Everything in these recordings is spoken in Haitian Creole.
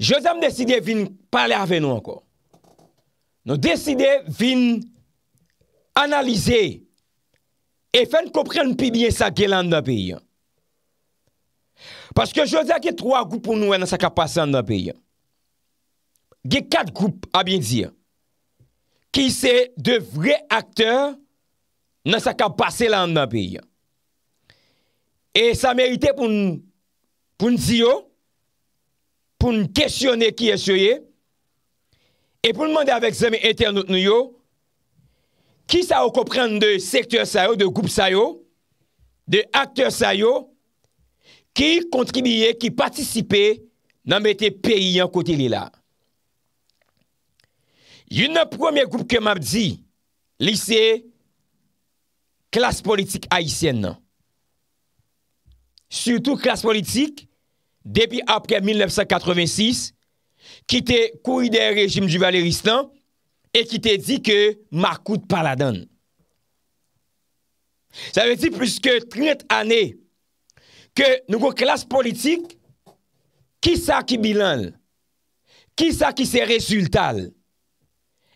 Josèm deside vin pale ave nou anko. Nou deside vin analize e fen kopren pibiye sa gè lan nan beyan. Paske Josèm gen troa goup pou nou nan sa ka pase lan nan beyan. Gen kat goup a bin ziyan. Ki se de vre akte nan sa ka pase lan nan beyan. E sa merite pou n'ziyo pou n kèsyonè ki yè choyè, e pou n mandè avèk zèmè internet nou yo, ki sa ou kopren de sektèr sa yo, de goup sa yo, de akter sa yo, ki kontribiyè, ki patisipè, nan metè peyi yon kote li la. Yon nan pwemè goup ke m ap di, lise, klas politik aisyen nan. Soutou klas politik, Depi apre 1986, ki te kouy de rejim du Valeristan, e ki te di ke Makoud Paladon. Sa ve di pwiske 30 ane, ke nouko klas politik, ki sa ki bilan, ki sa ki se rezultal,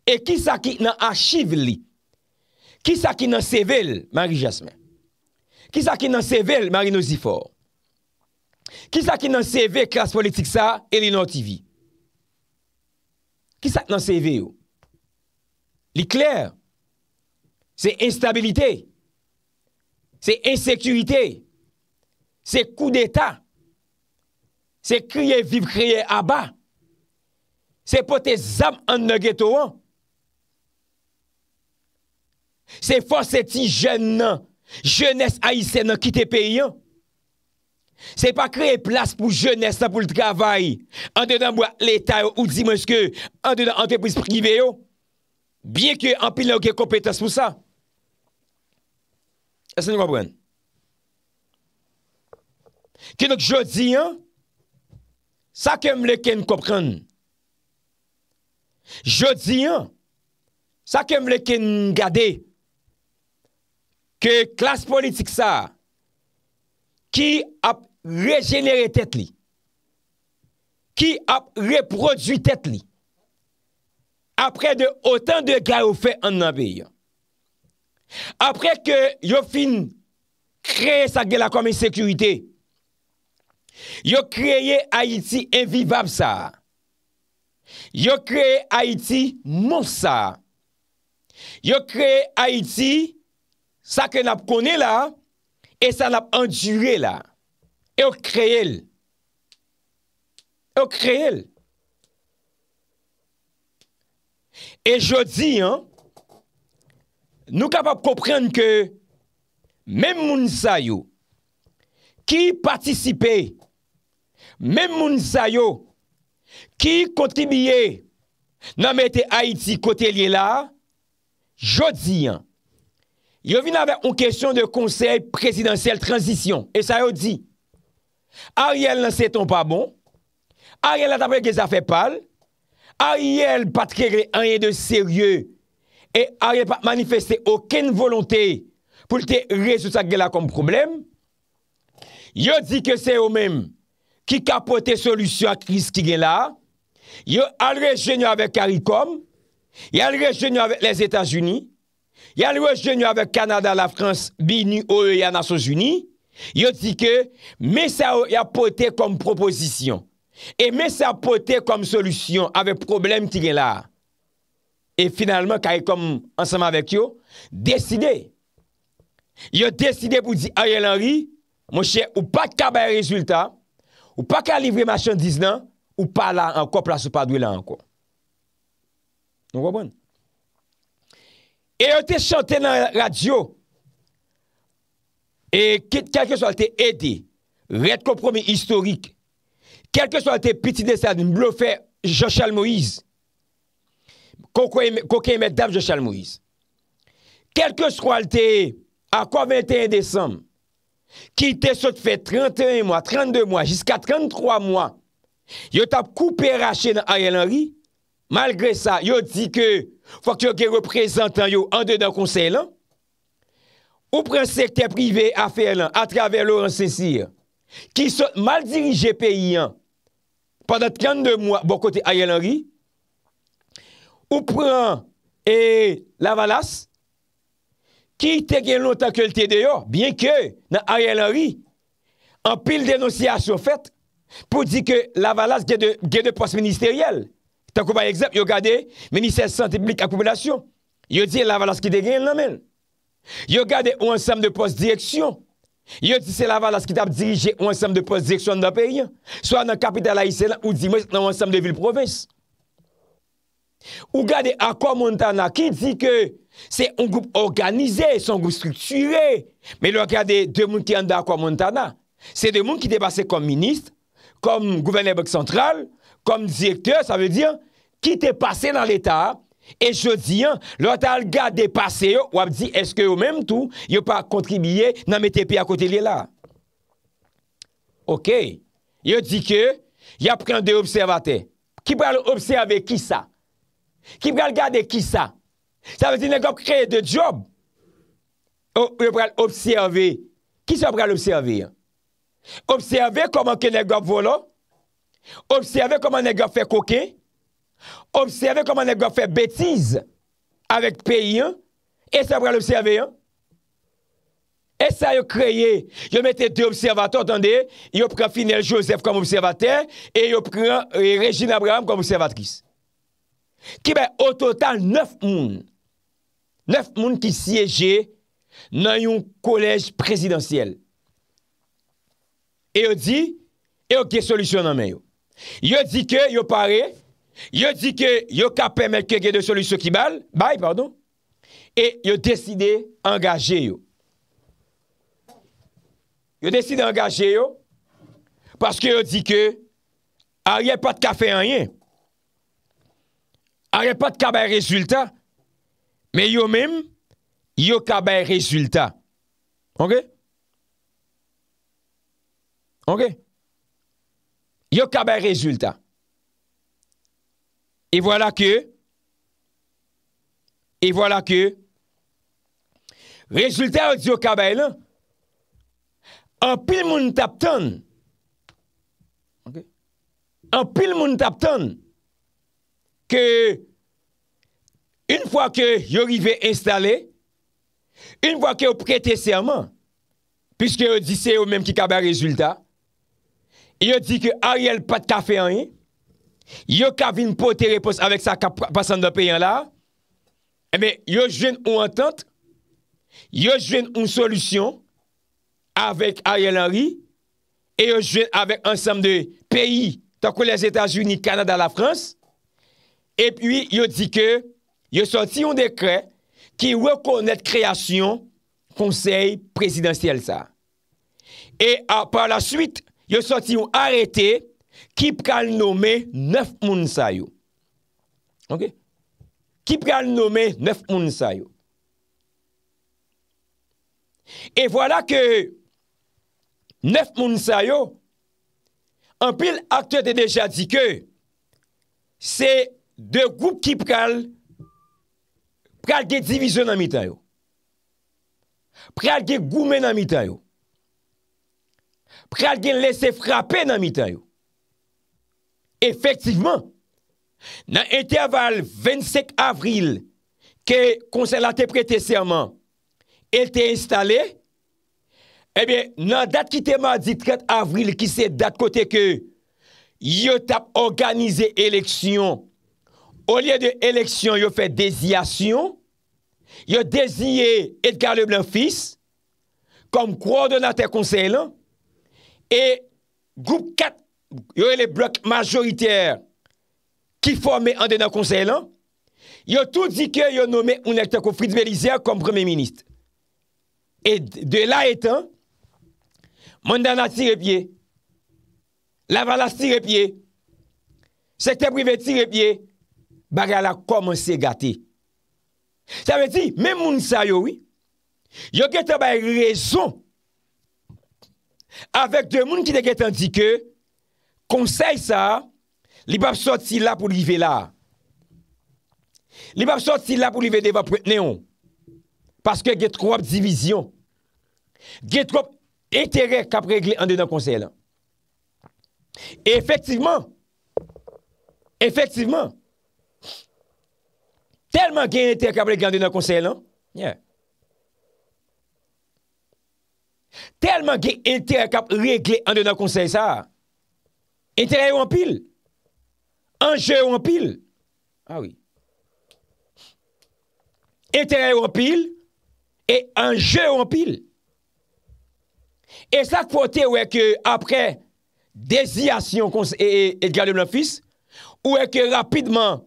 e ki sa ki nan achiv li, ki sa ki nan sevel, Marie Jasmin, ki sa ki nan sevel, Marie Nozifor, Kisa ki nan seve kras politik sa e li nan ti vi? Kisa ki nan seve yo? Li kler? Se instabilite? Se insekurite? Se kou deta? Se kriye viv kriye aba? Se potes zam an nage to an? Se foseti jen nan? Jenes aise nan ki te pey an? Se foseti jen nan? Se pa kreye plas pou jenestan pou l travay An denan mwa letay ou di monske An denan antepous pribe yo Bien ki an pilan ou gen kompetans pou sa Asan nou kapren? Keno k jodi an Sakye mleken kapren Jodi an Sakye mleken gade Ke klas politik sa ki ap rejenere tèt li, ki ap reproduite tèt li, apre de otan de gaya ou fè an nabè yon. Apre ke yo fin kreye sa gè la komèn sekurite, yo kreye Haiti envivab sa, yo kreye Haiti mous sa, yo kreye Haiti sa kè nap konè la, E sa nap anjure la. E o kreel. E o kreel. E jodi an, nou kapap komprende ke men moun sa yo ki patisipe men moun sa yo ki kontibye nan mette Haiti kote li la jodi an. yo vin avè an kesyon de konsey presidansyel transisyon, e sa yo di, Ariel nan se ton pa bon, Ariel an apreke zafè pal, Ariel pat kere anye de seryè, e Ariel pat manifeste oken volontè pou te rezou sa gè la kom problem, yo di ke se yo men, ki kapote solusyon a kriz ki gè la, yo alre jenyo avè Karikom, yo alre jenyo avè les Etats-Unis, Ya li wè jen yo avè Kanada la Frans bi ni ou yè e nan Sous-Uni, yo di ke, mè sa ou yè apote kom proposisyon, e mè sa apote kom solisyon avè problem ti gen la. E finalman, ka yè e kom ansama avèk yo, deside. Yo deside pou di, a yè lan ri, mè chè, ou pa ka bay rezultat, ou pa ka livre machan diz nan, ou pa la anko, plas ou pa dwe la anko. Nou wè bon? e yo te chante nan radio e kelke sou al te ede ret kompromi historik kelke sou al te piti desa nou blofe Jochal Moise koko emet daf Jochal Moise kelke sou al te akwa 21 Desem ki te sou te fe 31 mwa 32 mwa jiska 33 mwa yo tap koupe rache nan Ariel Henry malgre sa yo ti ke Fwa kyo ge reprezentan yo an bon de dan konsey lan Ou pren sekte prive afe lan A traver lor an sesir Ki sot mal dirije peyi an Padat 32 mwa Bon kote a ye lan ri Ou pren E la valas Ki te gen lontan ke lte de yo Bien ke nan a ye lan ri An pil denosyasyon fet Po di ke la valas Ge de pos ministeriyel Takou bay eksept, yo gade, menisè sante blik a koupelasyon. Yo diye la valas ki de gen lamen. Yo gade ou ansam de post direksyon. Yo diye se la valas ki tap dirije ou ansam de post direksyon nan peryen. So anan kapital a isè lan ou diye mwen nan ansam de vil provès. Ou gade Akwa Montana ki diye ke se un goup organizè, se un goup strukture. Me lo gade, de moun ki an da Akwa Montana. Se de moun ki debase kom minist, kom gouverneur bèk sentral, kom dijekte, sa ve di an, ki te pase nan l'Etat, e jodi an, lor ta al ga de pase yo, wap di, eske yo menm tou, yo pa kontribiye nan mette pi akote li la. Ok, yo di ke, yo pren de observate, ki pral observe ki sa, ki pral gade ki sa, sa ve di negop kreye de job, yo pral observe, ki sa pral observe, observe, observe koman ke negop volo, Observe koman nè gwa fè koke, observe koman nè gwa fè betize avèk peyi yon, e sa pran l'observe yon? E sa yo kreye, yo mette dè observatò, yo pran Finel Joseph koman observatè, e yo pran euh, Regina Abraham koman observatris. Ki bè, o total, neuf moun, neuf moun ki siyeje nan yon kolèj presidansyèl. E yo di, e yo ki solusyon nan men yo. Yo di ke yo pare, yo di ke yo kapem el kege de solusyon ki bal, bay, pardon, e yo deside engaje yo. Yo deside engaje yo, paske yo di ke, a rye pat ka fe a yen. A rye pat ka bè rezultat, me yo mèm, yo ka bè rezultat. Ok? Ok? Ok? yo kabe rezultat. E vwala ke, e vwala ke, rezultat yo kabe lan, an pil moun tapton, an pil moun tapton, ke, un fwa ke yo rive installe, un fwa ke yo prete serman, pwiske yo dise yo menm ki kabe rezultat, yo di ke Ariel pat kafe anye, yo kavi mpote repos avek sa pasan do peyan la, eme yo jwen ou entente, yo jwen ou solusyon avek Ariel Henry, e yo jwen avek ansem de peyi tako les Etats-Unis, Kanada, la France, epi yo di ke yo soti yon dekret ki wakonet kreasyon konsey presidansyel sa. E apan la suite, Yo soti yon arete kip kal nome nef moun sa yo. Ok? Kip kal nome nef moun sa yo. E wala ke nef moun sa yo, an pil akte de deja di ke, se de goup kip kal pral ge divizyon nan mi ta yo. Pral ge goumen nan mi ta yo. pral gen lese frape nan mitan yo. Efektiveman, nan ente aval 25 avril ke konsey la te prete serman ete installe, ebe nan dat ki te madi 30 avril ki se dat kote ke yo tap organize eleksyon o liye de eleksyon yo fe deziyasyon, yo deziyen Edgar le Blanc fils, kom kwa do nan te konsey lan, Et groupe 4, yoye le bloc majoritaire ki formè an denan konsey lan, yoye tout dikè yoye nomè un ekte kou Fritz Belizea kom premi ministe. Et de la etan, mandana si repye, lavala si repye, sekte privè si repye, bagala kouman se gati. Sa ve ti, men moun sa yoye, yoye ketan baye rezon Avèk dè moun ki dè gèt an di kè, konsey sa, li bap sòt si la pou li vè la. Li bap sòt si la pou li vè deva pretenè yon, paske gèt krop divizyon. Gèt krop etere kap regle an dè nan konsey lan. Efektiveman, efektiveman, telman gen etere kap regle an dè nan konsey lan, nyè. telman gen intere kap regle an de nan konsey sa, intere wampil, anje wampil, awi, intere wampil, e anje wampil, e sak fote weke apre, desi asyon konsey Edgar de Blanfis, ou weke rapidman,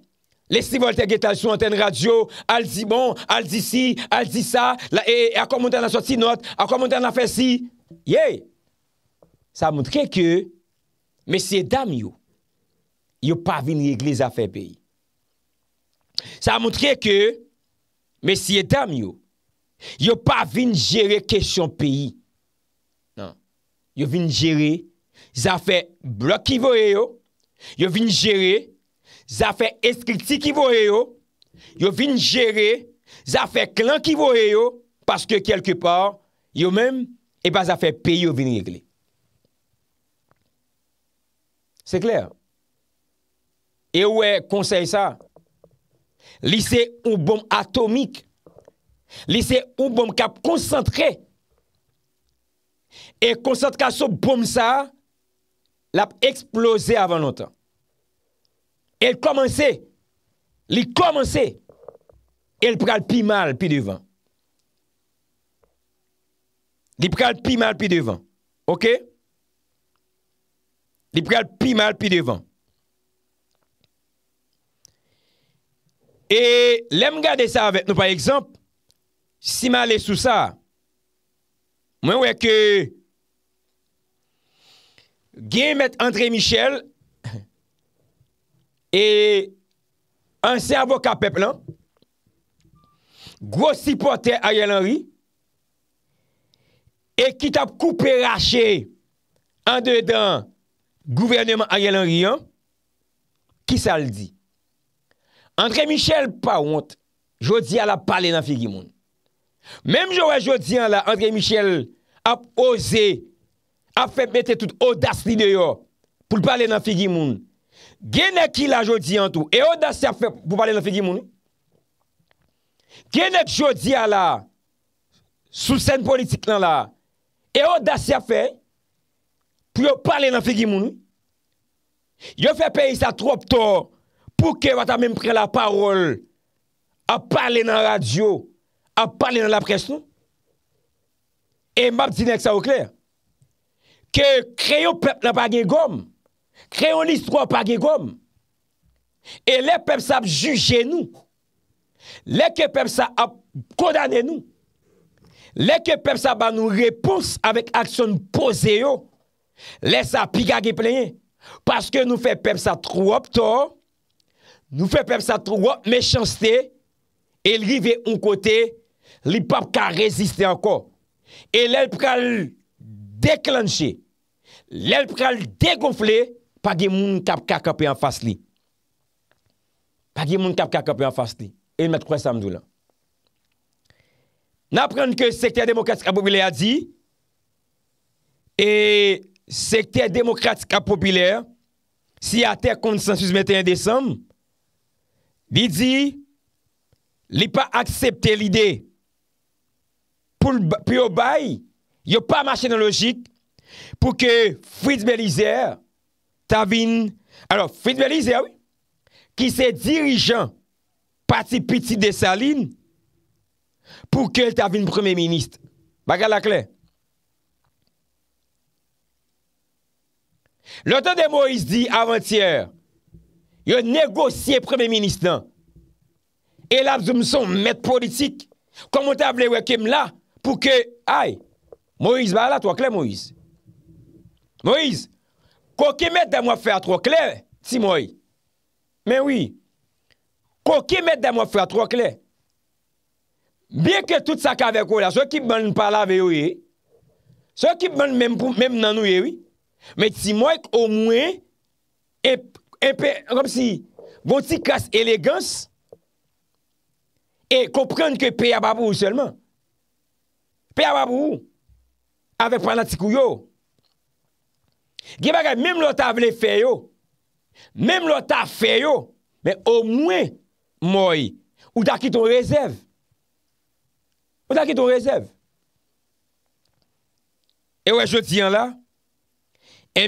Lè si volte gè tal sou anten radyo, al di bon, al di si, al di sa, e, e akon moun ten a soti not, akon moun ten a fè si. Yey! Sa moun tre ke, mesye dam yo, yo pa vin règle zafè peyi. Sa moun tre ke, mesye dam yo, yo pa vin jere kèchon peyi. Nan. Yo vin jere, zafè blok kivore yo, yo vin jere, zafè eskri ti ki vòye yo, yo vin jere, zafè klan ki vòye yo, paske kelke par, yo men, eba zafè pe yo vin ye gle. Se kler. E wè konsey sa, lise ou bom atomik, lise ou bom kap konsantre, e konsantre ka sou bom sa, lap eksplose avan notan. El komanse, li komanse, el pral pi mal pi devan. Li pral pi mal pi devan. Ok? Li pral pi mal pi devan. E lem gade sa avet nou, pa ekzamp, si ma le sou sa, mwen weke, gen met antre michel, E ansen avoka pep lan, gwo sipote a yal anri, e kit ap koupe rache an de dan gouvernement a yal anri an, ki sa l di? Andre Michel pa wont, jodi al ap pale nan figi moun. Mem joway jodi al la, Andre Michel ap oze, ap fe mette tout odasli de yo pou pale nan figi moun. genek ki la jodi an tou, e o dasya fe pou pale nan figi mounou, genek jodi a la, sou sen politik lan la, e o dasya fe, pou yo pale nan figi mounou, yo fe peyi sa trop to, pou ke wata mim pre la parol, a pale nan radyo, a pale nan la pres nou, e map dinek sa ou kler, ke kreyo pep nan pagen gom, kre yon lis tro apage gom e le pep sa ap juje nou le ke pep sa ap kodane nou le ke pep sa ba nou repons avek aksyon pouze yo le sa apiga ge plenye paske nou fe pep sa tro ap to nou fe pep sa tro ap mechanste e li ve yon kote li pap ka reziste anko e le prel deklanje le prel degonfle pa ge moun kap kak api an fas li. Pa ge moun kap kak api an fas li. E yon mèt kwen samdou lan. N aprenn ke sekter demokratik apopilè a di, e sekter demokratik apopilè, si a te konsensus 21 desem, di di, li pa aksepte li de, pou yon bay, yo pa machinologik, pou ke fuit belizer, ta vin, alo, fit belize, ki se dirijan, pati piti de sa lin, pou ke ta vin premier ministre. Bakal la kle? Le ton de Moïse di avant-hier, yo negosye premier ministre nan, e la zoum son met politik, komon ta vle weke m la, pou ke, ay, Moïse ba la, to akle Moïse? Moïse, Ko ke met de mwen fè a tro kler, ti mwen, men wè, ko ke met de mwen fè a tro kler, bè ke tout sa kavek wè, sou ki ban nan pala vè wè, sou ki ban nan nan wè wè, men ti mwen, o e, mwen, e pe, kom si, vò bon ti kase elegans, e kom pren ke pe a babou seman, pe a babou, avek pan la ti kou yo, yo, Gye bagay, mèm lò ta vle fè yo, mèm lò ta fè yo, mèm o mwen mòy, ou ta ki ton rezèv. Ou ta ki ton rezèv. E wè jò diyan la, e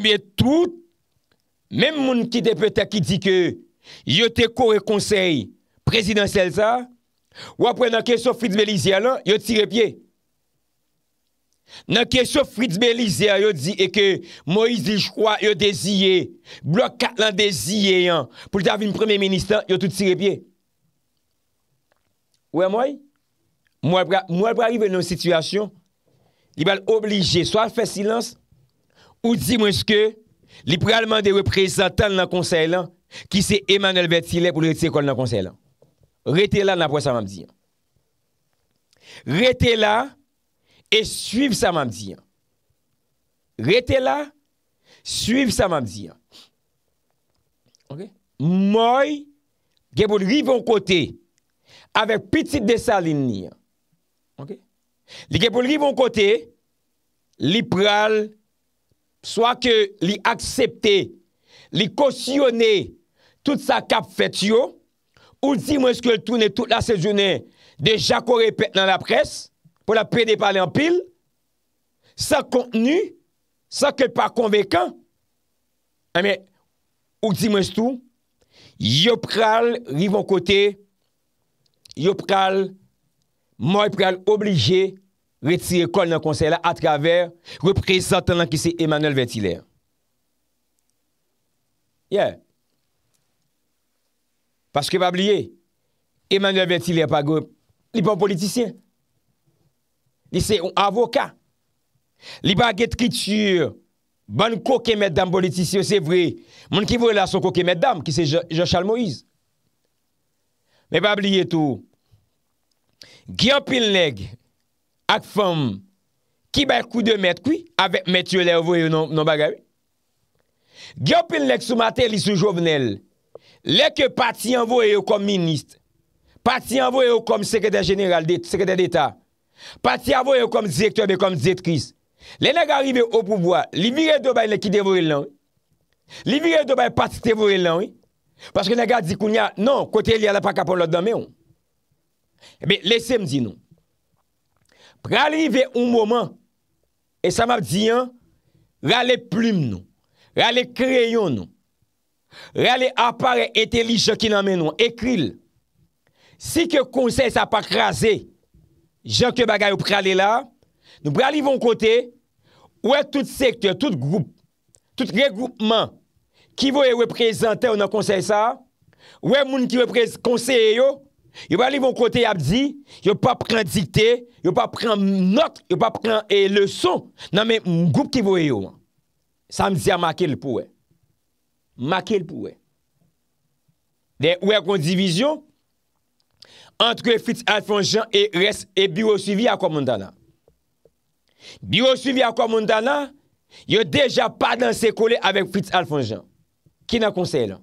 mèm moun ki depèta ki di ke yote kore konsey presidansel sa, ou apwen anke sofrid belizia lan, yote tire pye. nan kesyon fritbelize a yo di e ke Moïse Di Choua yo deziye blokat lan deziye pou javim premier ministan yo touti repye ouwe mwoy mwoy prarive nou situasyon li bal oblige so al fè silans ou di mwonske li pralman de reprezentan nan konsey lan ki se Emmanuel Bertillet pou le reti ekol nan konsey lan rete la nan po sa mam di rete la e suiv sa mam zi an. Rete la, suiv sa mam zi an. Ok. Moy, ge pou li rivon kote, ave pitit de sa lin ni an. Ok. Li ge pou li rivon kote, li pral, swa ke li aksepte, li kosyone, tout sa kap fet yo, ou di mwen skil toune tout la sejounen, deja kore pet nan la pres, ou di mwen skil toune tout la sejounen, pou la pede pale an pil, sa kontenu, sa ke pa konvekan, an eh men, ou di mwen stou, yo pral, rivon kote, yo pral, mwen pral oblije, retire kol nan konsey la atraver, repre satan lan ki se Emanuel Ventiler. Yeah. Paske pa bliye, Emanuel Ventiler pa go, li pa politisyen, Li se avoka. Li baget kitu, ban koke met dam politisyon, se vre. Moun ki vre la son koke met dam, ki se Jochal Moïse. Me pa bli eto, Gyan Pilnèk ak fom ki bay kou de met kou, avèk met yo le vwe yo nan non, non baga. Gyan Pilnèk sou mater li sou jovenel, le ke pati an vwe yo kom minist, pati an vwe yo kom sekredè general, sekredè d'Etat, Pati avoye ou kom direktor be kom direktris Le nega arrive ou pouvoa Li mire do bay le ki devore lan we Li mire do bay pati devore lan we Paske nega di koun ya Non, kote li ala pa kapon la dame ou Ebe, lese mdi nou Pralive ou mouman E sa map di yon Rale plume nou Rale kreyon nou Rale apare etelij Ki nanmen nou, ekril Si ke konsey sa pa krasi jank yo bagay yo prale la, nou prale yon kote, ou e tout sektor, tout group, tout regroupman, ki vo e wepresenter ou nan konsey sa, ou e moun ki wepresenter, konseye yo, yo prale yon kote apdi, yo pa pren dikte, yo pa pren not, yo pa pren le son, nan men m group ki vo yo. Sa m diya makel pou we. Makel pou we. De ou e kondivizyon, entre Fritz Alfons Jean et Biro Suivi Akomondana. Biro Suivi Akomondana, yo deja pa nan se kole avek Fritz Alfons Jean. Ki nan konseye lan?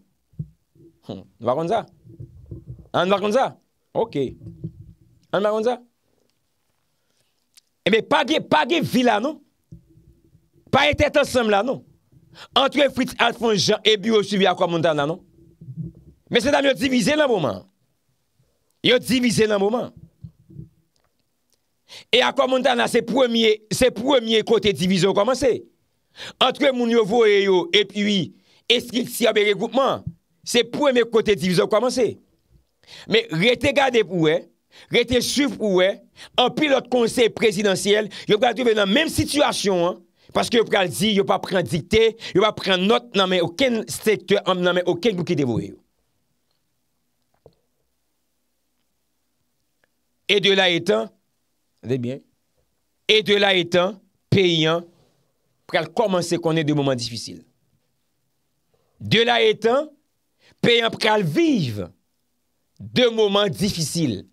An wakon za? An wakon za? Ok. An wakon za? Eme, eh pa ge vila nou? Pa e tet ansem la nou? Entre Fritz Alfons Jean e Biro Suivi Akomondana nou? Mese dan yo divize nan pouman? yo divise nan mouman. E akwa moun tan nan se pwemye, se pwemye kote divise ou komanse. Antre moun yo voye yo, epi eskilsi abe rekoupman, se pwemye kote divise ou komanse. Me rete gade pouwe, rete souf pouwe, anpilot konsey prezidentiyel, yo pral di ven nan menm situasyon an, paske yo pral di, yo pa pren dikte, yo pa pren not nanmen oken sektor, nanmen oken koukide voye yo. E de la etan, e de la etan, peyan, pral komanse konen de mouman difisil. De la etan, peyan pral vive de mouman difisil.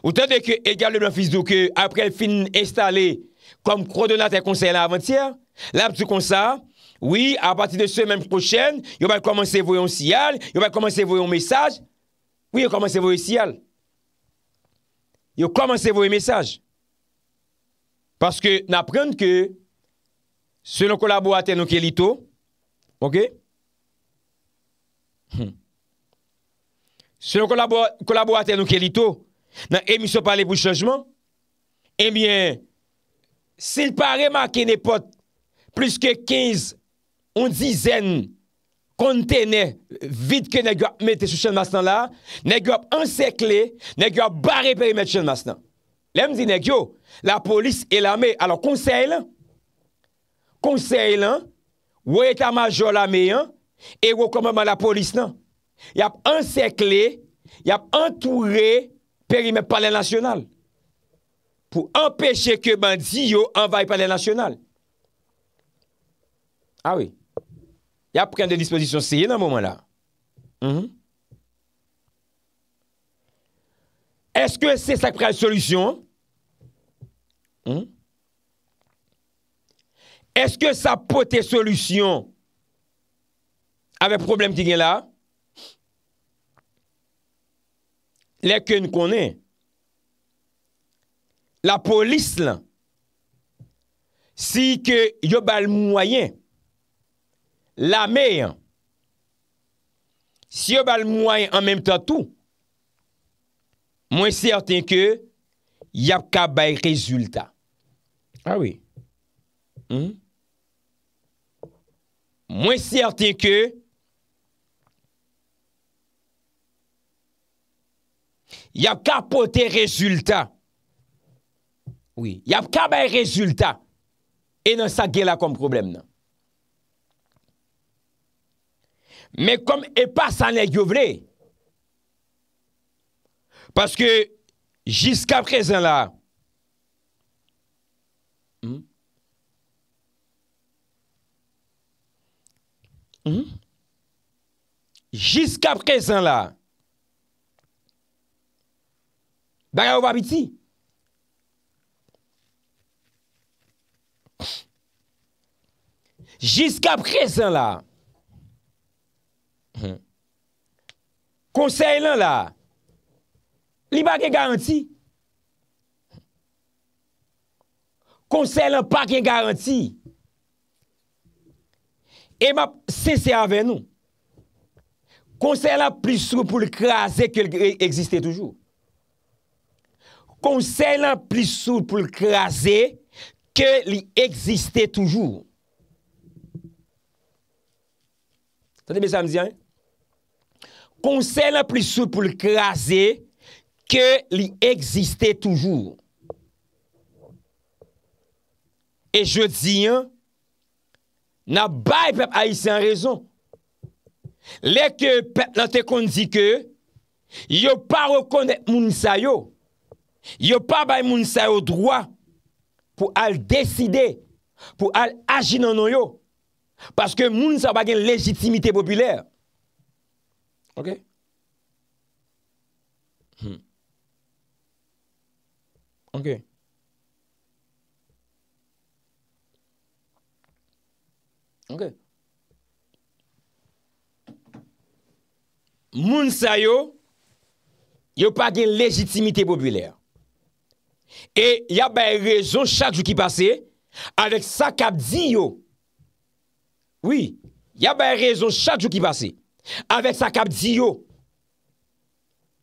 Ou tante ke, e gale blan fis do ke, aprel fin estale, kom kron donate a konsey la avantia, la psu konsa, oui, a pati de semen prochen, yo bal komanse voyon siyal, yo bal komanse voyon mesaj, oui, yo komanse voyon siyal. yo komanse vou e mesaj, paske nan apren ke, se nou kolabou aten nou ke lito, ok, se nou kolabou aten nou ke lito, nan emisyo pale pou chanjman, e eh myen, sil pa remake ne pot, plus ke 15, ou dizen, nan, kontene vide ke negyo ap mette sou chen mas nan la, negyo ap ansekle, negyo ap bare perimet chen mas nan. Lemzi negyo, la polis e la me, alo konsey lan, konsey lan, woye ta majo la me, e woye koman man la polis nan. Yap ansekle, yap antoure perimet panen nasyonal. Pou empeshe keman di yo, anvay panen nasyonal. A ah wè. Il a pris des dispositions c'est dans ce moment-là. Mhm. Est-ce que c'est ça qui prend la solution? Mhm. Est-ce que ça peut être solution avec le problème qui est là? Les que nous connaissons. La police Si que yo le moyen La me, si yo bal mwoy an menm tatou, mwen serten ke, yap ka bay rezultat. Awi. Ah mwen serten ke, yap ka poten rezultat. Oui, hmm? yap ka bay rezultat en an sa gela kom problem nan. men kom epa sa ne yovre, paske jiska prezant la, hmm? hmm? jiska prezant la, baga ou vabiti, jiska prezant la, Hmm. Konseil nan la Li bak yon garanti Konseil nan pak yon garanti E map sese avè nou Konseil nan plisou pou l krasè Kè li eksiste toujou Konseil nan plisou pou l krasè Kè li eksiste toujou Sote mè sa mzi anè konsè la plisou pou l krasè ke li egzistè toujou. E jè di yon, nan bay pep a yisè an rezon. Lè ke pep nan te kondi ke, yo pa rekondè moun sa yo, yo pa bay moun sa yo droua pou al deside, pou al aji nan yo, paske moun sa bagen legitimite popüler. Hmm. Moun sa yo, yo pa gen lejitimite populer. E ya bay rezon chadjou ki pase, alek sa kap di yo. Oui, ya bay rezon chadjou ki pase. Avèk sa kap di yo.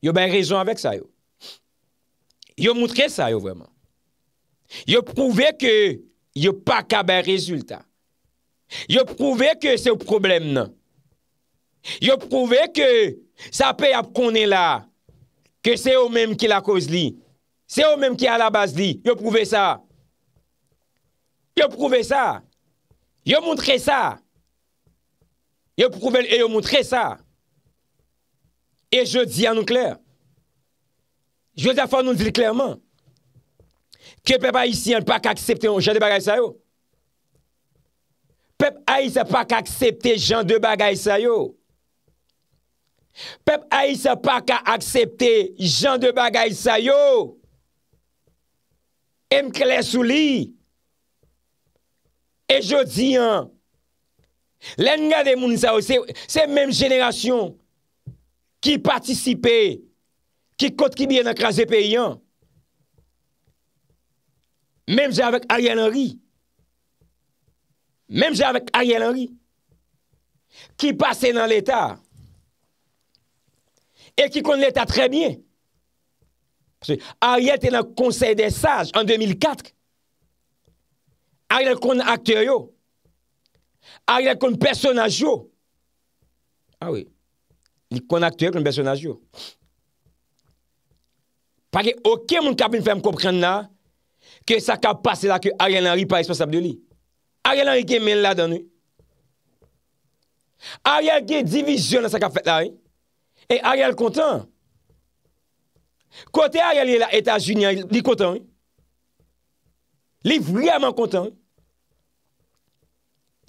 Yo ben rezon avèk sa yo. Yo moutre sa yo vèman. Yo prouve ke yo pa kap ben rezultat. Yo prouve ke se ou problem nan. Yo prouve ke sa pe ap konen la. Ke se ou menm ki la koz li. Se ou menm ki ala bas li. Yo prouve sa. Yo prouve sa. Yo moutre sa. E yo prouvel, e yo mountre sa. E yo di an nou kler. Je yo zafan nou di klerman. Ke pep ayisyen pa kaksepte jan de bagay sayo. Pep ayisyen pa kaksepte jan de bagay sayo. Pep ayisyen pa kaksepte jan de bagay sayo. E m kler sou li. E yo di an. Lè nga de moun sa ou, se mèm jenèration ki patisipe, ki kote ki biye nan kras de peyyan, mèm jè avèk Ariel Henry, mèm jè avèk Ariel Henry, ki pase nan l'Etat, e ki konde l'Etat trè bie. Ariel te nan konsey de sage an 2004, Ariel konde akte yo, Ah Ariel kon personaj yo. Awe, li konaktye kon personaj yo. Pake oke moun kabin fem komprende la, ke saka pase la ke Ariel anri pa esposab de li. Ariel anri ke men la dan ou. Ariel gen division la saka fet la, e Ariel kontan. Kote Ariel li la etajunyan, li kontan. Li vreman kontan.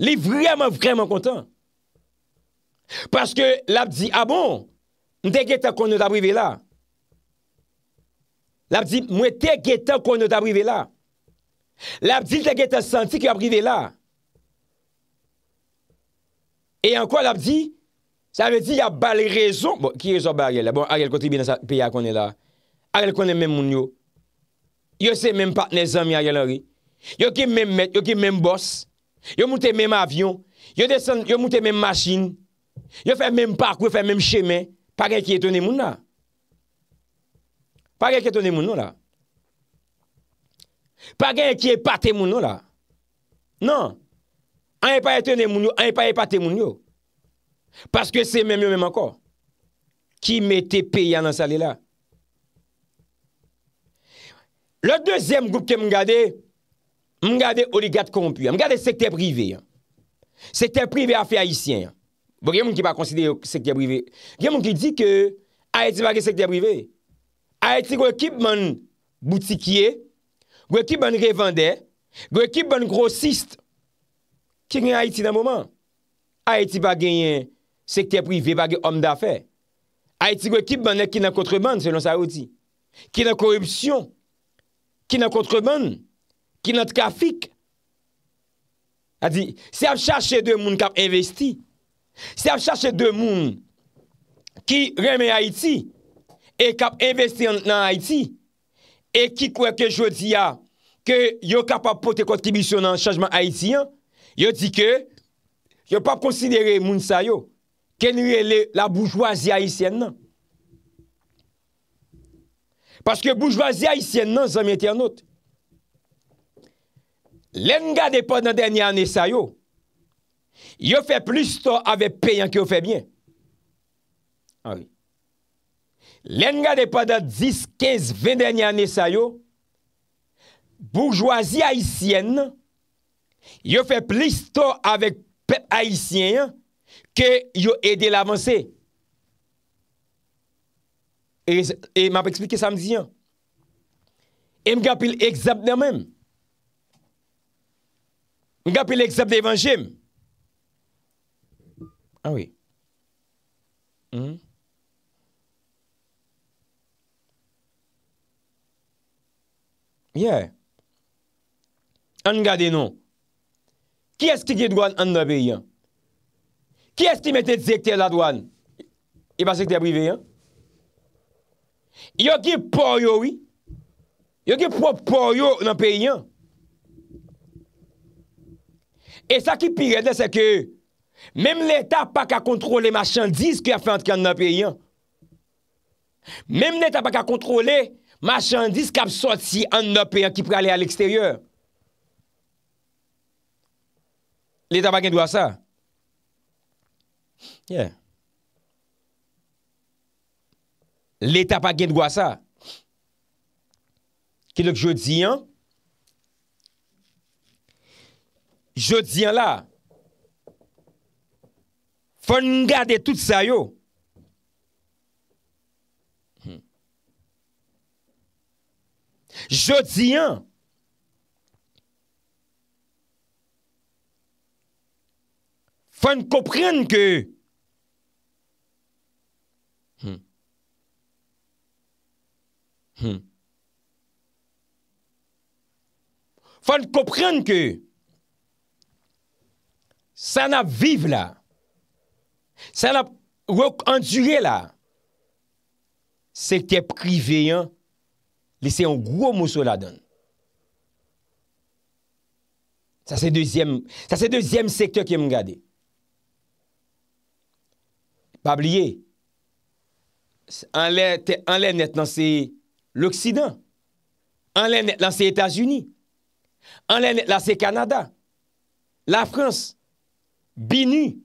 Li vreman, vreman kontan. Paske la ap di, ah bon, a bon, mwen teke ta kono ta prive la. La ap di, mwen teke ta kono ta prive la. La ap di, mwen teke ta santi ki a prive la. E an kwa la ap di, sa me di, ya bali rezon, bon, ki rezon bali rezon, bon, a gel konti binan sa piya koni la. A gel koni men moun yo. Yo se men patne zami a gelan ri. Yo ke men met, yo ke men bos. Yo se men, Yo moutè mèm avyon, yo moutè mèm masin, yo fè mèm parkou, yo fèm mèm chèmè, pa gen ki etonè moun la. Pa gen ki etonè moun nou la. Pa gen ki epate moun nou la. Nan, an epate moun nou, an epate moun nou. Paske se mèm yo mèm anko. Ki mète pe ya nan sa lè la. Le dèzèm goup ke mou gadey, Mwen gade oligat kompuyen. Mwen gade sekte prive. Sekte prive afi haisyen. Bwè bon, gen mwen ki pa konside sekte prive. Gen mwen ki di ke haiti bagi sekte prive. Haiti gwe kip man boutikye. Gwe kip man revande. Gwe kip man grossiste. Ki gen haiti nan mouman. Haiti bagi sekte prive bagi om dafe. Haiti gwe kip man ek ki nan kontreman selon sa outi. Ki nan korupsyon. Ki nan kontreman nan Ki nat kafik. A di, se ap chache de moun kap investi. Se ap chache de moun ki reme Haiti e kap investi nan Haiti e ki kweke jodi ya ke yo kap ap pote kontribisyon nan chajman Haitian yo di ke yo pap konsidere moun sa yo ken rile la boujwa zi Haitien nan. Paske boujwa zi Haitien nan zanmete anot. Len nga depo nan denye ane sa yo, yo fe plis to avè peyan ki yo fe byen. Awi. Ah Len nga depo nan 10, 15, 20 denye ane sa yo, bourgeoisie haisyen, yo fe plis to avè pepe haisyen, ki yo edè l'avansè. E m ap eksplike sa m diyan. E m kapil egzab nan mèm. Mga pili eksepte evan jim. Awi. Ah hmm? Ye. An gade nou. Ki eski ki dwan an nan peyi an? Ki eski mette zekte la dwan? E bas ekte abrive yan? Yo ki po yo wi? Yo ki po po yo nan peyi an? E sa ki piret le se ke, mem l'Etat pa ka kontrole machandise ki a fante ki an nan pe yon. Mem l'Etat pa ka kontrole machandise ki a psoti an nan pe yon ki pre ale al eksteryor. L'Etat pa gen dwa sa. Yeah. L'Etat pa gen dwa sa. Ki lèk jodi yon. Yon. jodi an la, fòn nou gade tout sa yo. Jodi an, fòn nou kouprenn ke, fòn nou kouprenn ke, San ap vive la. San ap wak anjure la. Se te priveyan lese yon gro mousso la don. Sa se dezyem se te dezyem sektor ki m gade. Babliye. An lè net nan se l'Oksidan. An lè net nan se Etasuni. An lè net nan se Kanada. La Frans. Bini,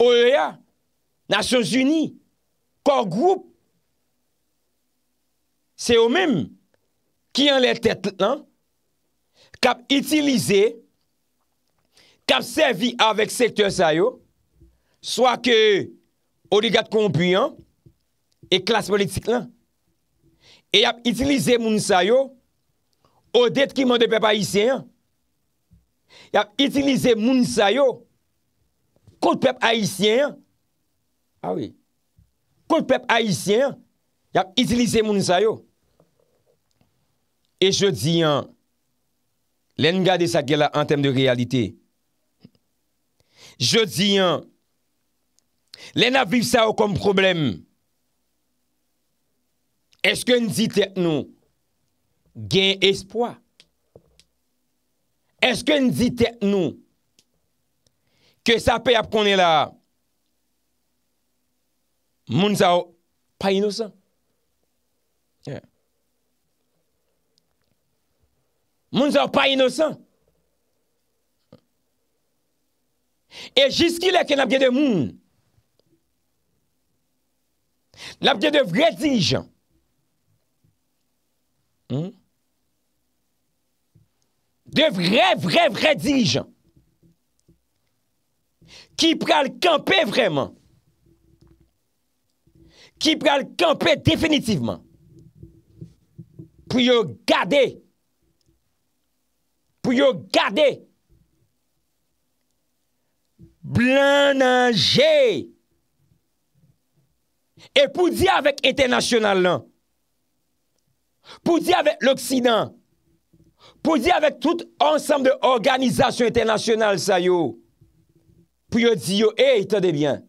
OEA, Nasyon Zuni, Korg Group, se yo menm ki an lè tèt lan, kap itilize, kap servi avèk sektè sa yo, swa ke odigat kompuyan e klas politik lan. E yap itilize moun sa yo, odet ki moun depe pa isen. Yap e itilize moun sa yo, Kouj pep haisyen, a oui, kouj pep haisyen, yak itilize moun sa yo. E je di, len gade sa gela an tem de realite. Je di, len aviv sa yo konm problem. Eske n di te nou, gen espoi. Eske n di te nou, Kè sa pe ap konen la moun za ou pa inosan. Moun za ou pa inosan. E jiski la ke nabde de moun. Nabde de vredi jan. Hmm? De vredi jan. Ki pral kampe vreman. Ki pral kampe definitivman. Pou yo gade. Pou yo gade. Blan anje. E pou di avèk etenasyonal lan. Pou di avèk l'Oksidan. Pou di avèk tout ansam de organizasyon etenasyonal sa yo. Pou di avèk l'Oksidan. pou yo di yo, ey, tadebyan,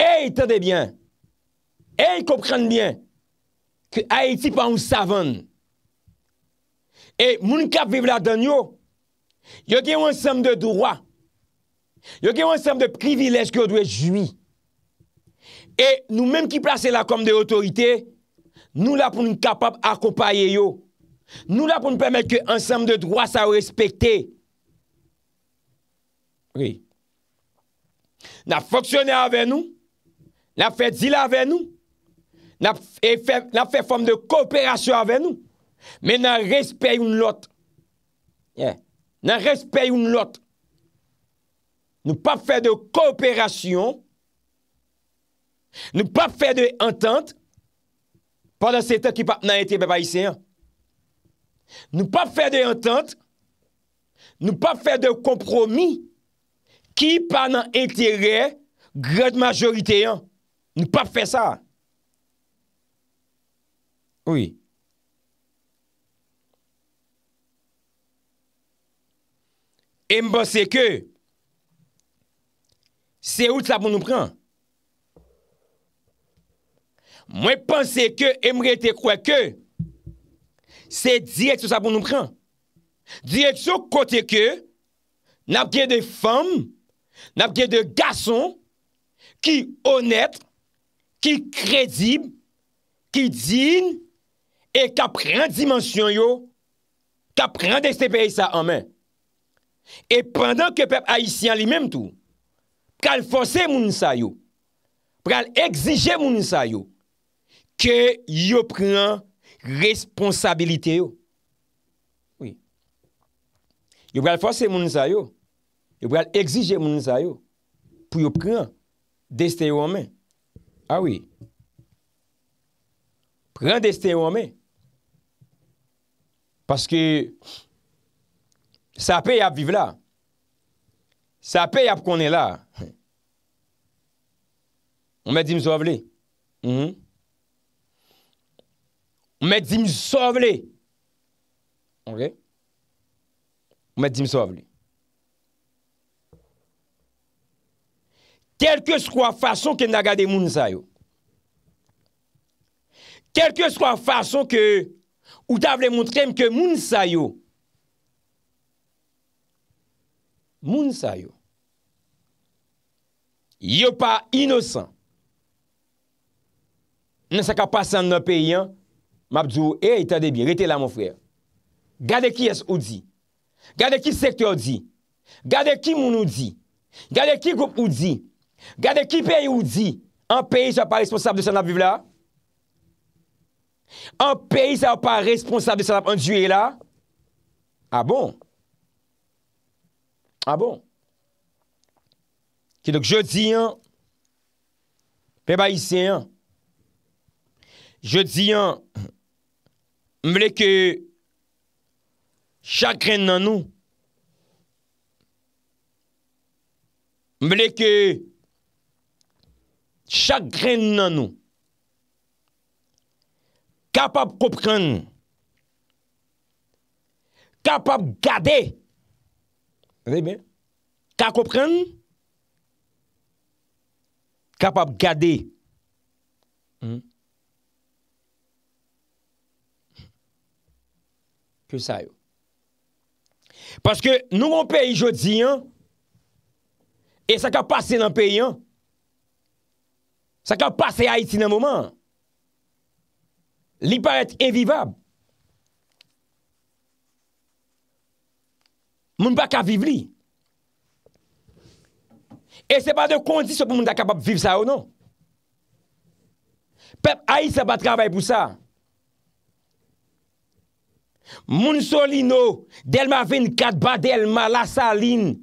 ey, tadebyan, ey, kopranbyan, ki Aitipan ou savon, ey, moun kap viv la don yo, yo gen wonsenm de dourwa, yo gen wonsenm de privilesk yo dwe juwi, ey, nou menm ki plase la kom de otorite, nou la pou nou kapap akopaye yo, nou la pou nou pwemel ke ansenm de dourwa sa ou respekte, na foksyonè avè nou, na fè zila avè nou, na fè fòm de koopèrasyon avè nou, men nan respè yon lot, nan respè yon lot, nou pa fè de koopèrasyon, nou pa fè de entente, pandan se te ki pa nan ete beba isen, nou pa fè de entente, nou pa fè de kompromis, ki pa nan entere grot majorite yon. Nou pa fe sa. Oui. E mbose ke se ou sa bon nou pran. Mwen pense ke e mre te kwe ke se direkso sa bon nou pran. Direkso kote ke nan pke de fom napke de gason ki onet ki kredib ki din e ka pren dimensyon yo ka pren de sepeye sa anmen e pendan ke pep aisyen li menm tou pral fose moun sa yo pral exije moun sa yo ke yo pren responsabilite yo yo pral fose moun sa yo yo pou al egzije moun sa yo, pou yo pren, deste yo anmen, a ah oui, pren deste yo anmen, paske, sa pey ap vive la, sa pey ap konen la, mwen di m sou avle, mwen mhm. di m sou avle, mwen di m sou avle, kelke skwa fason ke nda gade moun sa yo. Kelke skwa fason ke ou davle moun trem ke moun sa yo. Moun sa yo. Yo pa inosan. Nè sa ka pasan nan peyi an, mabdou, e, itadebi, rete la moun frey. Gade ki es ou di? Gade ki sekte ou di? Gade ki moun ou di? Gade ki goup ou di? Gade ki moun ou di? Gade ki peye ou di, an peye sa pa responsable de sanap viv la? An peye sa pa responsable de sanap an juye la? A ah bon? A ah bon? Ki dok, je di an, pe ba isi an, je di an, mbleke, mbleke, chakren nan nou, mbleke, chagren nan nou. Kapab kopren. Kapab gade. Vebe. Kakopren. Kapab gade. Ke hmm? sayo. Paske nou mon pey jodi an, e sa kapase nan pey an, Sa ka pase Haiti nan mouman. Li parete evivab. Moun baka viv li. E se pa de kondisyon pou moun da kapap viv sa ou nou. Pep Haiti se ba trabay pou sa. Moun soli nou, del ma vin katba, del ma la salin.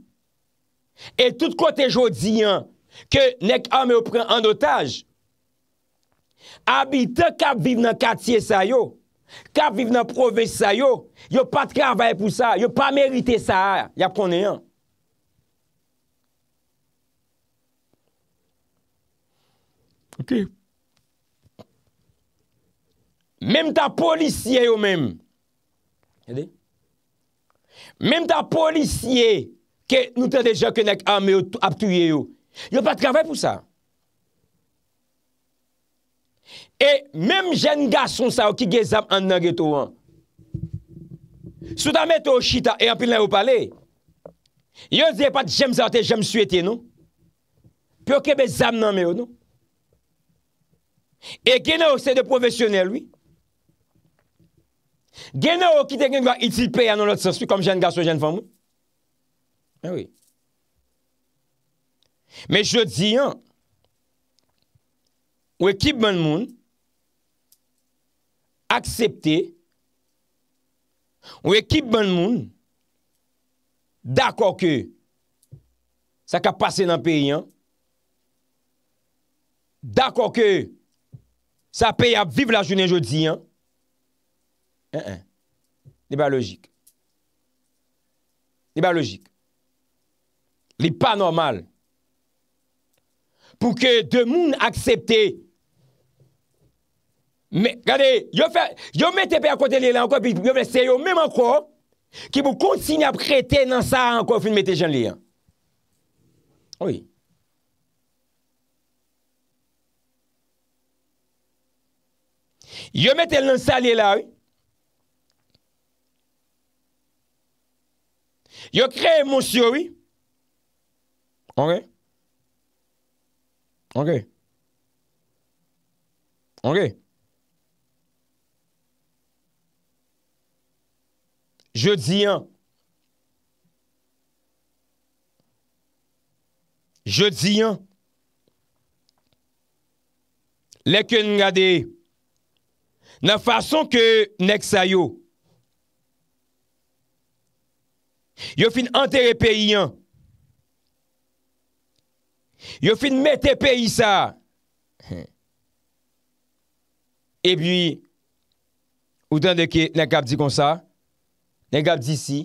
E tout kote jodi yon. ke nek ame yo pren an otaj, abite kap vive nan katye sa yo, kap vive nan provese sa yo, yo pat kravaye pou sa, yo pa merite sa a, ya prone yon. Ok. Mem ta polisye yo mem, yade, mem ta polisye, ke nou te dejan ke nek ame yo aptuye yo, Yo pat travè pou sa E menm jen gason sa ou ki ge zam an nage to an Soutan mette ou chita e an pil la ou pale Yo ze pat jem zante jem suete nou Pe ou ke be zam nan me ou nou E genè ou se de profesyonel ou Genè ou ki de gen gwa itipe an an lot sensu Kom jen gason jen famou E oui eh Men je di an, ou ekip men moun, aksepte, ou ekip men moun, dakwa ke, sa ka pase nan peyi an, dakwa ke, sa peyi ap viv la jounen je di an, e en, li ba logik. Li ba logik. Li pa normal, pou ke de moun aksepte. Mè, gade, yo fè, yo mète pe akote li lè anko, pi yo fè sè yo mèman kò, ki pou kontsini ap krete nan sa anko, pou mète jan li an. Owi. Yo mète nan sa li lè, owi. Yo kre monsi owi. Owi. Ok. Ok. Je diyan. Je diyan. Lèkè n'gade. Nè fason kè nèk sa yo. Yo fin anter epè yon. Yo fin mè te peyi sa. E bi, ou tan de ke, nen kap di kon sa, nen kap di si,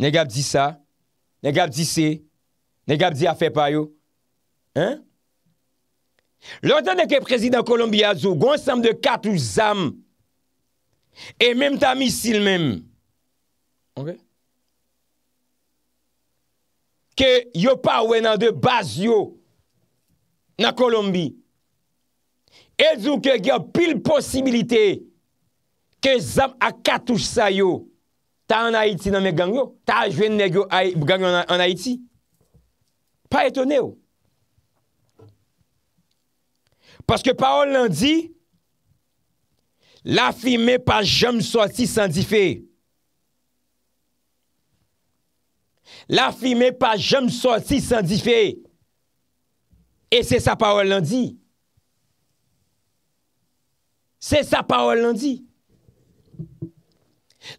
nen kap di sa, nen kap di se, nen kap di a fe payo. Hein? Lou tan de ke prezident Colombiazo, gwen sanm de katou zam, e menm ta misil menm. Ok? Ok? ke yo pa wè nan de baz yo, nan Kolombi, edzou ke gyo pil posibilite, ke zam akatouch sa yo, ta an Haiti nan mè gang yo, ta ajwen mè gang yo an Haiti, pa eto neo. Paske pa Hollande, la fi mè pa jam sa ti san di fey, La fi me pa jom soti san di fe. E se sa pa Orlandi. Se sa pa Orlandi.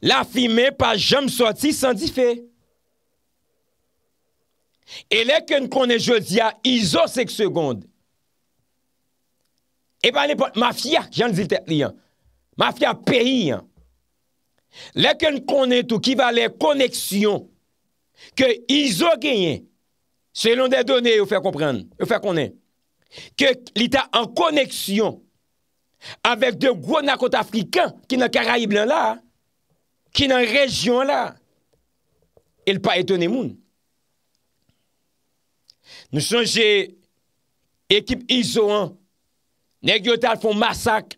La fi me pa jom soti san di fe. E leke n konen jodia, izo sek segond. E pa ne pot mafya, jan di te priyan. Mafya peyi. Leke n konen tou, ki va le koneksyon, Ke Izo genyen, selon den donen yo fè konnen, ke li ta an koneksyon avèk de Gwona kote Afrikan ki nan Karaib lan la, ki nan rejyon la, el pa etonemoun. Nou son jè ekip Izo an, neg yotal fon masak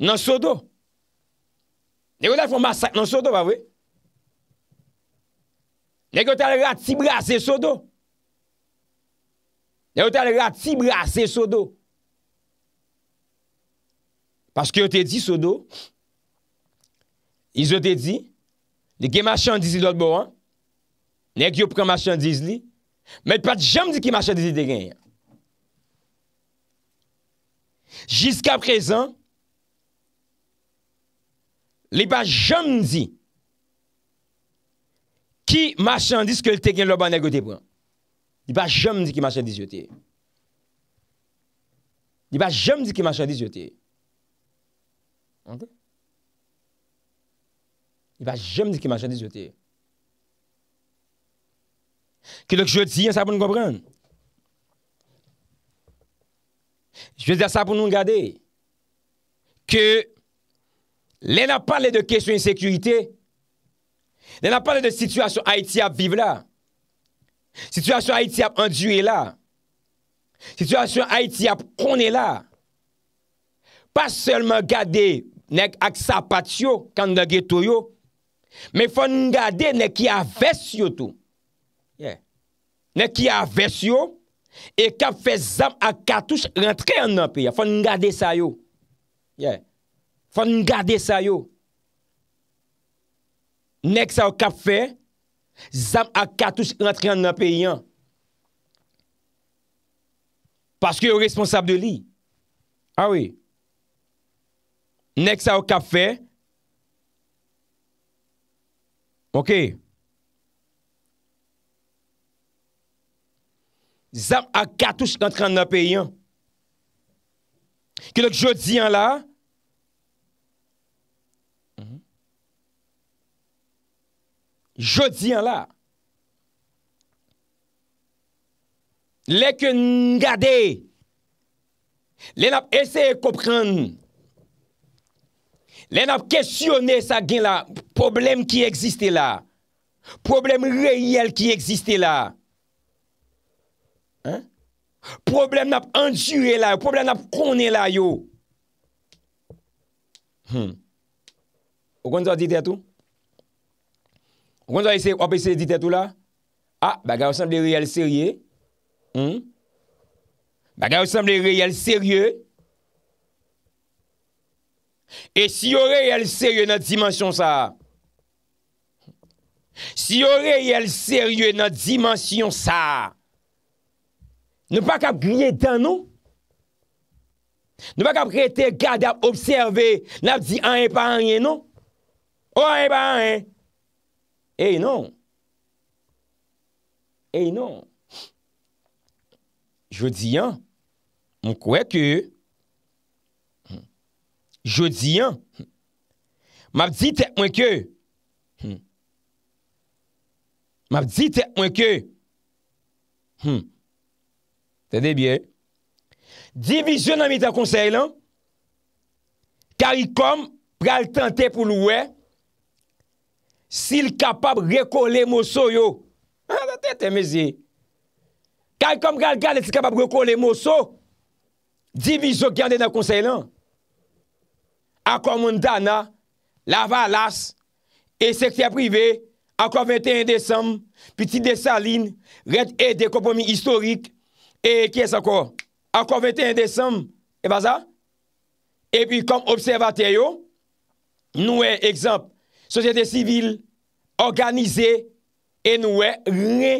nan sodo. Neg yotal fon masak nan sodo, wavè. Nèk yo ta lera ti brase so do. Nèk yo ta lera ti brase so do. Paske yo te di so do, iz yo te di, li gen ma chan dizi lot bo an, nèk yo pre ma chan dizi li, mè pat jam di gen ma chan dizi de gen ya. Jiska prezan, li pa jam di ki machandis ke lte gen lopan anegote pou an. Di pa jom di ki machandis yo te. Di pa jom di ki machandis yo te. An te? Di pa jom di ki machandis yo te. Ke lòk joti, yon sa pou nou kompren. Jwè zè sa pou nou gade. Ke lè nan pale de kesyon insekuité, Nè nan parle de situasyon Haïti ap vive la. Situasyon Haïti ap anjou e la. Situasyon Haïti ap kon e la. Pa selman gade nek ak sapat yo, kan nage to yo. Men fon gade nek ki avès yo tou. Yeah. Nek ki avès yo, e kap fe zam ak katouche rentre an nan pi ya. Fon gade sa yo. Yeah. Fon gade sa yo. Yeah. Nèk sa ou ka fe, zam ak katous rentren nan pe yon. Paske yo responsab de li. A we. Nèk sa ou ka fe, ok. Zam ak katous rentren nan pe yon. Kè lòk jò diyan la, Je diyan la. Lè ke n'gade. Lè nap ese kopran. Lè nap kèsyonè sa gen la. Problem ki eksiste la. Problem reyel ki eksiste la. Problem nap anjure la. Problem nap konè la yo. Hmm. Okon zwa di di atou? Okon zwa di di atou? Ope se dit etou ah, hmm? la? A, baga osamble reyel serye. Hmm? Baga osamble reyel serye. E si yo reyel serye nan dimansyon sa. Si yo reyel serye nan dimansyon sa. Nou pa kap griye dan nou? Nou pa kap krete kade ap observe nan ap di an en pa an en nou? Ou oh, an en pa an en nou? Ey non, ey non, hmm, jodi an, mwen kwe ke, jodi an, map di te mwen ke, hmm, map di te mwen ke, hmm. te de bye, divisyon nan mi ta konsey lan, kari kom pral tante pou loue, Sil kapab rekole moso yo. Ha, la tete me zi. Ka yi kom gal gal, li si kapab rekole moso. Diviso gyan de nan konsey lan. Akon moun dana, la valas, e sektya prive, akon 21 Desem, pi ti de salin, ret e de kompomi historik, e kye sakon. Akon 21 Desem, e vaza. E pi kom observate yo, nou e eh, ekzamp, Sosyete sivil, Organize, Enwe, re,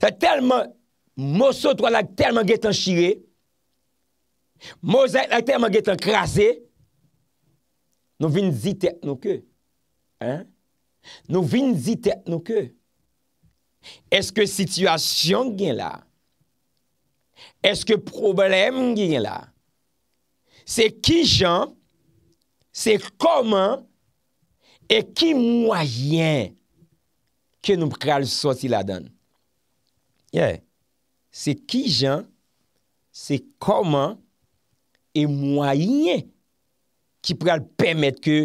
Sa telman, Moso to alak telman getan chire, Mose alak telman getan krasi, Nou vin zitek nou ke, Hein? Nou vin zitek nou ke, Eske sityasyon gen la, Eske problem gen la, Se ki jan, Se koman, E ki mwayen ke nou pral sosi la dan? Ye. Se ki jan, se koman e mwayen ki pral pemet ke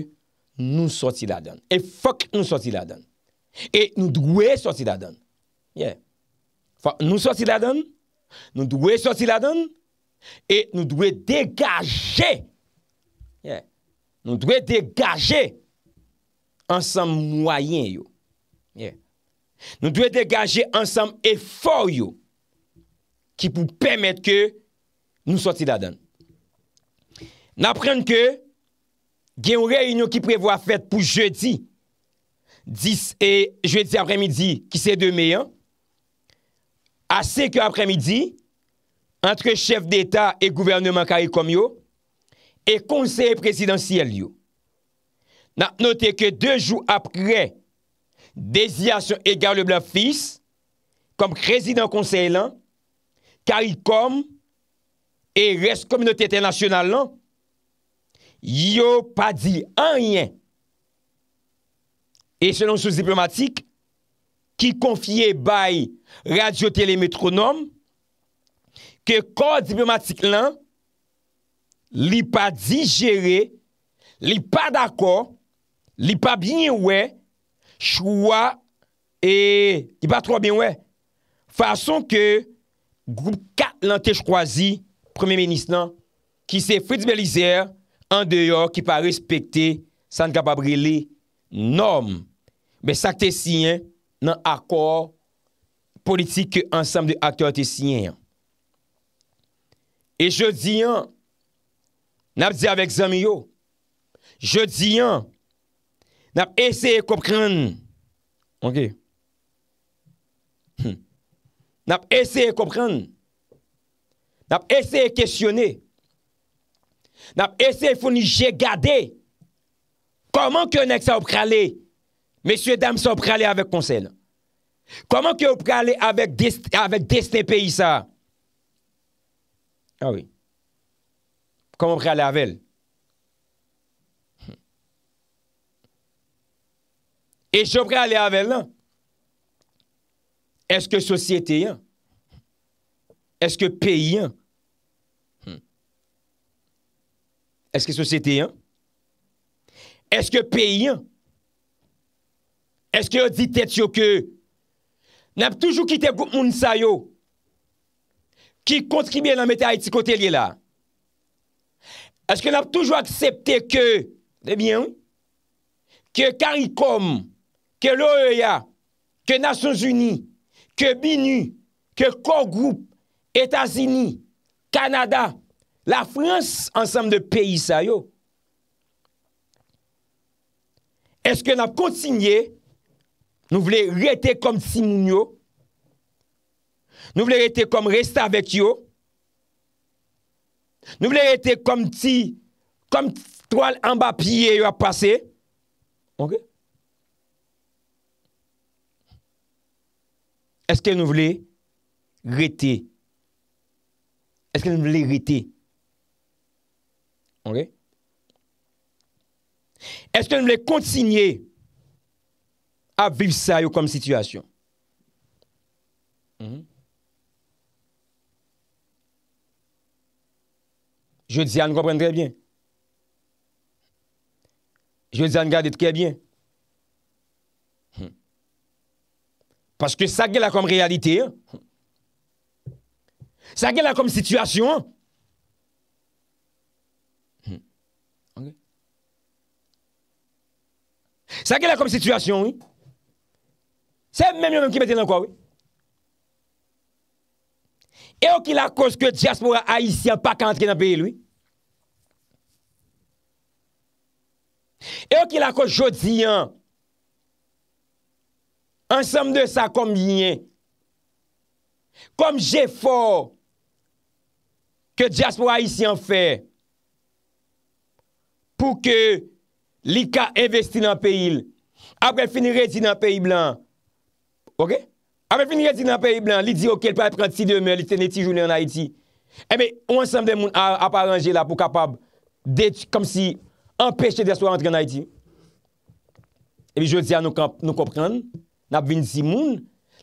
nou sosi la dan. E fok nou sosi la dan. E nou dwe sosi la dan. Ye. Fok nou sosi la dan, nou dwe sosi la dan, e nou dwe degaje. Ye. Nou dwe degaje. ansam mwayen yo. Nou dwe degaje ansam efor yo ki pou pemet ke nou soti la dan. N apren ke gen yon reynyo ki prevo a fet pou jeudi, dis e jeudi apremidi ki se de meyan, ase ke apremidi, entre chef d'Etat e gouvernement kari kom yo, e konseye presidansiyel yo. nan note ke de jou apre dezyasyon e gar le blafis kom krezid an konsey lan, karikom e res kominote etanasyonal lan, yo pa di anyen. E selon sou diplomatik ki konfye bay radyotele metronom ke kor diplomatik lan li pa digere, li pa d'akor li pa bin wè, chouwa, e li pa tro bin wè. Fason ke, groub kat lan te chkwazi, premi menis nan, ki se fredibilizer, an deyor ki pa respekte, san kapabri li, nom, be sakte siyen, nan akor, politik ansem de akter te siyen. E je diyan, nap diya vek zami yo, je diyan, N ap eseye kopran. Ok. Hm. N ap eseye kopran. N ap eseye kestyone. N ap eseye founi jegade. Koman konek sa ou prale? Mesye dam sa ou prale avek konseyne. Koman konek sa ou prale avek desten peyi sa? Awi. Ah Koman prale avel? Awi. E jopre ale avel lan, eske sosyete yon? Eske peyi yon? Eske sosyete yon? Eske peyi yon? Eske odite tsyo ke? N ap toujou kite moun sayo ki kontribyen an mette a etikoteliye la? Eske n ap toujou aksepte ke? Eh Debyen? Ke karikom Ke lor e yo ya, ke Nasyons Uni, ke Bini, ke Kogroup, Etasini, Kanada, la Frans ansam de peyi sa yo. Eske nan kontsinyen nou vle rete kom sinyo, nou vle rete kom resta vekyo, nou vle rete kom ti, kom toal ambapye yo apase. Ok? Est-ce qu'elle nous voulait rester Est-ce qu'elle nous voulait rester OK Est-ce qu'elle nous voulait continuer à vivre ça comme situation mhm. Je dis à nous comprendre très bien. Je dis à nous garder très bien. Paske sa gen la kom realite. Sa gen la kom situasyon. Sa gen la kom situasyon. Se mèm yon mèm ki bete nan kwa. E yo ki la koske diaspora haisyan pakant ki nan peye lui. E yo ki la koske jodiyan. Ansem de sa kom jen. Kom jè fò ke diaspo a isi an fè pou ke li ka investi nan peyil. Abrel finireti nan peyil blan. Ok? Abrel finireti nan peyil blan. Li di ok, l pa ap renti si demè, li teneti jounè an Haiti. Eme, ansem de moun apalange la pou kapab deti kom si empèche de so antre an Haiti. Emi, jò di an nou koprenn. Na vin zi moun,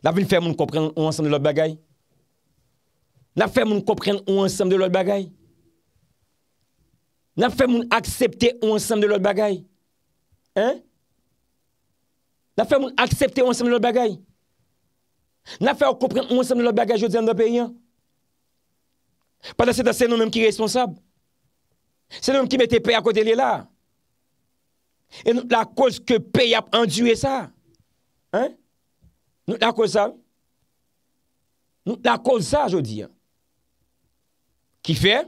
na vin fè moun kompren ou ansanm de lor bagay. Na fè moun kompren ou ansanm de lor bagay. Na fè moun aksepte ou ansanm de lor bagay. Hein? Na fè moun aksepte ou ansanm de lor bagay. Na fè ou kompren ou ansanm de lor bagay jodzen de peyen. Pada se ta senon menm ki responsab. Senon menm ki mette pey akotelela. E la koz ke pey ap andywe sa. Nou nan kon sa? Nou nan kon sa, jodi? Ki fe?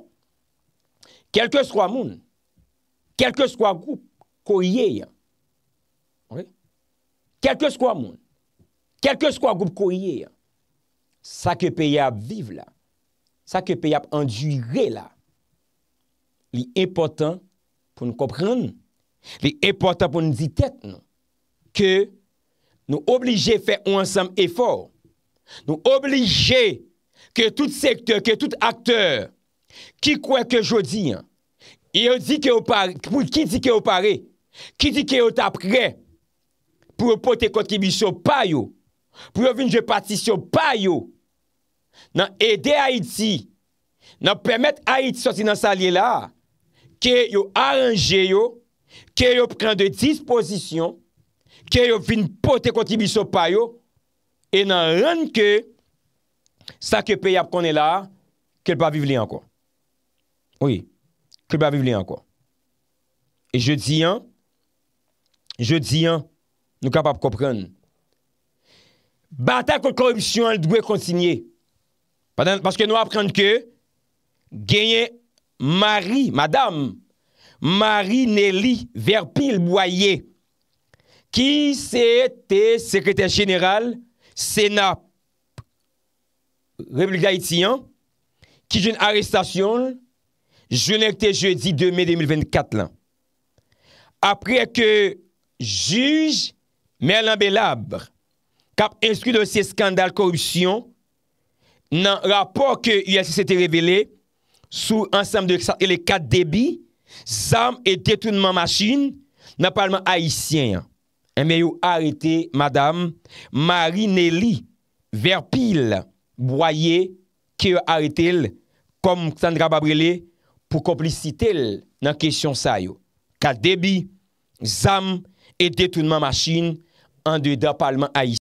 Kelke skwa moun? Kelke skwa goup kouye? Kelke skwa moun? Kelke skwa goup kouye? Sa ke pey ap vive la? Sa ke pey ap andyre la? Li e potan pou nou kopren nou? Li e potan pou nou ditet nou? Ke... Nou oblige fè ou ansam efor. Nou oblige ke tout sektor, ke tout akteur ki kwe ke jodi. Ki di ke ou pare? Ki di ke ou tapre? Pou yo pote kontribisyon pa yo? Pou yo vinje patisyon pa yo? Nan ede Haiti, nan pwemet Haiti soti nan salye la, ke yo aranje yo, ke yo pren de disposisyon ke yo fin pote kontibiso payo, e nan renke, sa ke pey ap konen la, ke l pa viv li anko. Oui, ke l pa viv li anko. E je di an, je di an, nou kap ap kopren. Bata kon korupsyon, l dwe kontinye. Paske nou ap prenke, genye, mari, madame, mari ne li verpil boye, ki se te sekretèr jeneral Sena Republika Itiyan ki jen arrestasyon jenerte jeudi 2 mai 2024 lan. Apre ke juj Merlin Bellab kap instru do se skandal korupsyon nan rapor ke UAS se te revele sou ansam de 4 debi zarm et detounman machine nan parlman Haitien lan. Eme eh, yo arete, madame, Marie Nelly, verpil, boye, ki yo arete el, kom Sandra Babrele, pou komplicite el nan kesyon sa yo. Ka debi, zam, et detounman machine, an de da palman a isi.